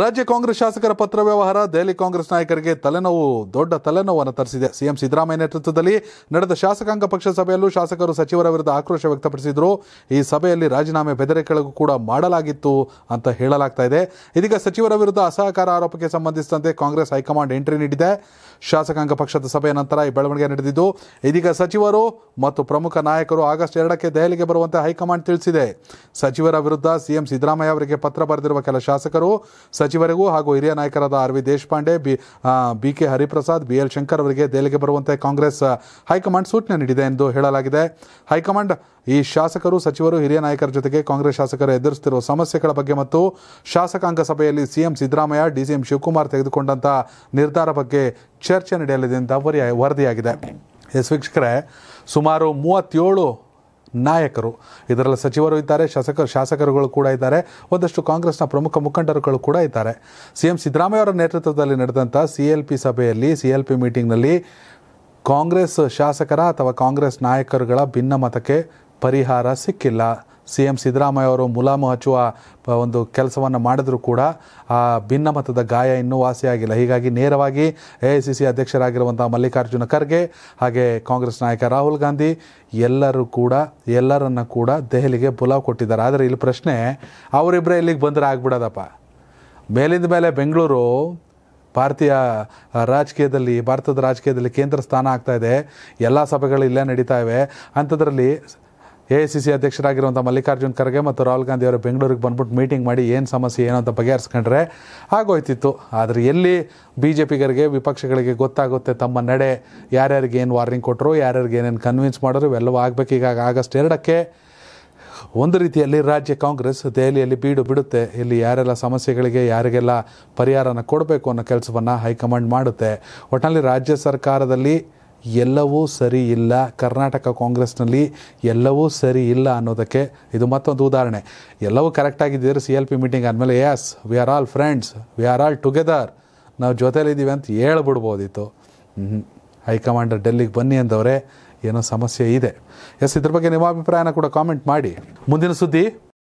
ರಾಜ್ಯ ಕಾಂಗ್ರೆಸ್ ಶಾಸಕರ ಪತ್ರ ವ್ಯವಹಾರ ದೆಹಲಿ ಕಾಂಗ್ರೆಸ್ ನಾಯಕರಿಗೆ ತಲೆನೋವು ದೊಡ್ಡ ತಲೆನೋವನ್ನು ತರಿಸಿದೆ ಸಿಎಂ ಸಿದ್ದರಾಮಯ್ಯ ನೇತೃತ್ವದಲ್ಲಿ ನಡೆದ ಶಾಸಕಾಂಗ ಪಕ್ಷ ಸಭೆಯಲ್ಲೂ ಶಾಸಕರು ಸಚಿವರ ವಿರುದ್ಧ ಆಕ್ರೋಶ ವ್ಯಕ್ತಪಡಿಸಿದರು ಈ ಸಭೆಯಲ್ಲಿ ರಾಜೀನಾಮೆ ಬೆದರಿಕೆಗಳಿಗೂ ಕೂಡ ಮಾಡಲಾಗಿತ್ತು ಅಂತ ಹೇಳಲಾಗ್ತಾ ಇದೆ ಇದೀಗ ಸಚಿವರ ವಿರುದ್ಧ ಅಸಹಕಾರ ಆರೋಪಕ್ಕೆ ಸಂಬಂಧಿಸಿದಂತೆ ಕಾಂಗ್ರೆಸ್ ಹೈಕಮಾಂಡ್ ಎಂಟ್ರಿ ನೀಡಿದೆ ಶಾಸಕಾಂಗ ಪಕ್ಷದ ಸಭೆಯ ನಂತರ ಈ ಬೆಳವಣಿಗೆ ನಡೆದಿದ್ದು ಇದೀಗ ಸಚಿವರು ಮತ್ತು ಪ್ರಮುಖ ನಾಯಕರು ಆಗಸ್ಟ್ ಎರಡಕ್ಕೆ ದೆಹಲಿಗೆ ಬರುವಂತೆ ಹೈಕಮಾಂಡ್ ತಿಳಿಸಿದೆ ಸಚಿವರ ವಿರುದ್ಧ ಸಿಎಂ ಸಿದ್ದರಾಮಯ್ಯ ಅವರಿಗೆ ಪತ್ರ ಬರೆದಿರುವ ಕೆಲ ಶಾಸಕರು ಸಚಿವರಿಗೂ ಹಾಗೂ ಹಿರಿಯ ನಾಯಕರಾದ R V Deshpande B B K Hariprasad B L Shankar ಅವರಿಗೆ ದೆಹಲಿಗೆ ಬರುವಂತೆ ಕಾಂಗ್ರೆಸ್ ಹೈಕಮಾಂಡ್ ಸೂಚನೆ ನೀಡಿದೆ ಎಂದು ಹೇಳಲಾಗಿದೆ ಹೈಕಮಾಂಡ್ ಈ ಶಾಸಕರು ಸಚಿವರು ಹಿರಿಯ ನಾಯಕರ ಜೊತೆಗೆ ಕಾಂಗ್ರೆಸ್ ಶಾಸಕರು ಎದುರಿಸುತ್ತಿರುವ ಸಮಸ್ಯೆಗಳ ಬಗ್ಗೆ ಮತ್ತು ಶಾಸಕಾಂಗ ಸಭೆಯಲ್ಲಿ ಸಿಎಂ ಸಿದ್ದರಾಮಯ್ಯ ಡಿಸಿಎಂ ಶಿವಕುಮಾರ್ ತೆಗೆದುಕೊಂಡಂತಹ ನಿರ್ಧಾರ ಬಗ್ಗೆ ಚರ್ಚೆ ನಡೆಯಲಿದೆ ಎಂದು ವರದಿಯಾಗಿದೆ ಎಸ್ ವೀಕ್ಷಕರೇ ಸುಮಾರು ಮೂವತ್ತೇಳು ನಾಯಕರು ಇದರಲ್ಲಿ ಸಚಿವರು ಇದ್ದಾರೆ ಶಾಸಕ ಶಾಸಕರುಗಳು ಕೂಡ ಇದ್ದಾರೆ ಒಂದಷ್ಟು ಕಾಂಗ್ರೆಸ್ನ ಪ್ರಮುಖ ಮುಖಂಡರುಗಳು ಕೂಡ ಇದ್ದಾರೆ ಸಿ ಎಂ ಸಿದ್ದರಾಮಯ್ಯ ಅವರ ನೇತೃತ್ವದಲ್ಲಿ ನಡೆದಂಥ ಸಿ ಎಲ್ ಪಿ ಸಭೆಯಲ್ಲಿ ಸಿ ಎಲ್ ಪಿ ಮೀಟಿಂಗ್ನಲ್ಲಿ ಕಾಂಗ್ರೆಸ್ ಶಾಸಕರ ಅಥವಾ ಕಾಂಗ್ರೆಸ್ ನಾಯಕರುಗಳ ಭಿನ್ನಮತಕ್ಕೆ ಪರಿಹಾರ ಸಿಕ್ಕಿಲ್ಲ ಸಿ ಎಂ ಸಿದ್ದರಾಮಯ್ಯ ಅವರು ಮುಲಾಮು ಹಚ್ಚುವ ಒಂದು ಕೆಲಸವನ್ನು ಮಾಡಿದರೂ ಕೂಡ ಆ ಭಿನ್ನಮತದ ಗಾಯ ಇನ್ನೂ ವಾಸಿಯಾಗಿಲ್ಲ ಹೀಗಾಗಿ ನೇರವಾಗಿ ಎ ಐ ಸಿ ಸಿ ಅಧ್ಯಕ್ಷರಾಗಿರುವಂಥ ಮಲ್ಲಿಕಾರ್ಜುನ ಖರ್ಗೆ ಹಾಗೆ ಕಾಂಗ್ರೆಸ್ ನಾಯಕ ರಾಹುಲ್ ಗಾಂಧಿ ಎಲ್ಲರೂ ಕೂಡ ಎಲ್ಲರನ್ನು ಕೂಡ ದೆಹಲಿಗೆ ಬುಲಾವ್ ಕೊಟ್ಟಿದ್ದಾರೆ ಆದರೆ ಇಲ್ಲಿ ಪ್ರಶ್ನೆ ಅವರಿಬ್ಬರೇ ಇಲ್ಲಿಗೆ ಬಂದರೆ ಆಗ್ಬಿಡೋದಪ್ಪ ಮೇಲಿಂದ ಮೇಲೆ ಬೆಂಗಳೂರು ಭಾರತೀಯ ರಾಜಕೀಯದಲ್ಲಿ ಭಾರತದ ರಾಜಕೀಯದಲ್ಲಿ ಕೇಂದ್ರ ಸ್ಥಾನ ಆಗ್ತಾ ಇದೆ ಎಲ್ಲ ಸಭೆಗಳು ಇಲ್ಲೇ ನಡೀತಾ ಇವೆ ಅಂಥದ್ರಲ್ಲಿ ಎ ಐ ಸಿ ಸಿ ಅಧ್ಯಕ್ಷರಾಗಿರುವಂಥ ಮಲ್ಲಿಕಾರ್ಜುನ್ ಖರ್ಗೆ ಮತ್ತು ರಾಹುಲ್ ಗಾಂಧಿ ಅವರು ಬೆಂಗಳೂರಿಗೆ ಬಂದ್ಬಿಟ್ಟು ಮೀಟಿಂಗ್ ಮಾಡಿ ಏನು ಸಮಸ್ಯೆ ಏನು ಅಂತ ಬಗೆಹರಿಸ್ಕೊಂಡ್ರೆ ಆಗೋಯ್ತಿತ್ತು ಆದರೆ ಎಲ್ಲಿ ಬಿ ಜೆ ಪಿಗರಿಗೆ ವಿಪಕ್ಷಗಳಿಗೆ ಗೊತ್ತಾಗುತ್ತೆ ತಮ್ಮ ನಡೆ ಯಾರ್ಯಾರಿಗೆ ಏನು ವಾರ್ನಿಂಗ್ ಕೊಟ್ಟರು ಯಾರ್ಯಾರಿಗೆ ಏನೇನು ಕನ್ವಿನ್ಸ್ ಮಾಡೋರು ಇವೆಲ್ಲವೂ ಆಗಬೇಕು ಈಗ ಆಗಸ್ಟ್ ಎರಡಕ್ಕೆ ಒಂದು ರೀತಿಯಲ್ಲಿ ರಾಜ್ಯ ಕಾಂಗ್ರೆಸ್ ದೆಹಲಿಯಲ್ಲಿ ಬೀಡು ಬಿಡುತ್ತೆ ಇಲ್ಲಿ ಯಾರೆಲ್ಲ ಸಮಸ್ಯೆಗಳಿಗೆ ಯಾರಿಗೆಲ್ಲ ಪರಿಹಾರನ ಕೊಡಬೇಕು ಅನ್ನೋ ಕೆಲಸವನ್ನು ಹೈಕಮಾಂಡ್ ಮಾಡುತ್ತೆ ಒಟ್ಟಿನಲ್ಲಿ ರಾಜ್ಯ ಸರ್ಕಾರದಲ್ಲಿ ಎಲ್ಲವೂ ಸರಿ ಇಲ್ಲ ಕರ್ನಾಟಕ ಕಾಂಗ್ರೆಸ್ನಲ್ಲಿ ಎಲ್ಲವೂ ಸರಿ ಇಲ್ಲ ಅನ್ನೋದಕ್ಕೆ ಇದು ಮತ್ತೊಂದು ಉದಾಹರಣೆ ಎಲ್ಲವೂ ಕರೆಕ್ಟಾಗಿದ್ದೀರಿ ಸಿ ಎಲ್ ಪಿ ಮೀಟಿಂಗ್ ಆದಮೇಲೆ yes we are all friends we are all together ನಾವು ಜೊತೆಯಲ್ಲಿದ್ದೀವಿ ಅಂತ ಹೇಳ್ಬಿಡ್ಬೋದಿತ್ತು ಹೈಕಮಾಂಡರ್ ಡೆಲ್ಲಿಗೆ ಬನ್ನಿ ಅಂದವರೇ ಏನೋ ಸಮಸ್ಯೆ ಇದೆ ಎಸ್ ಇದ್ರ ಬಗ್ಗೆ ನಿಮ್ಮ ಅಭಿಪ್ರಾಯನ ಕೂಡ ಕಾಮೆಂಟ್ ಮಾಡಿ ಮುಂದಿನ ಸುದ್ದಿ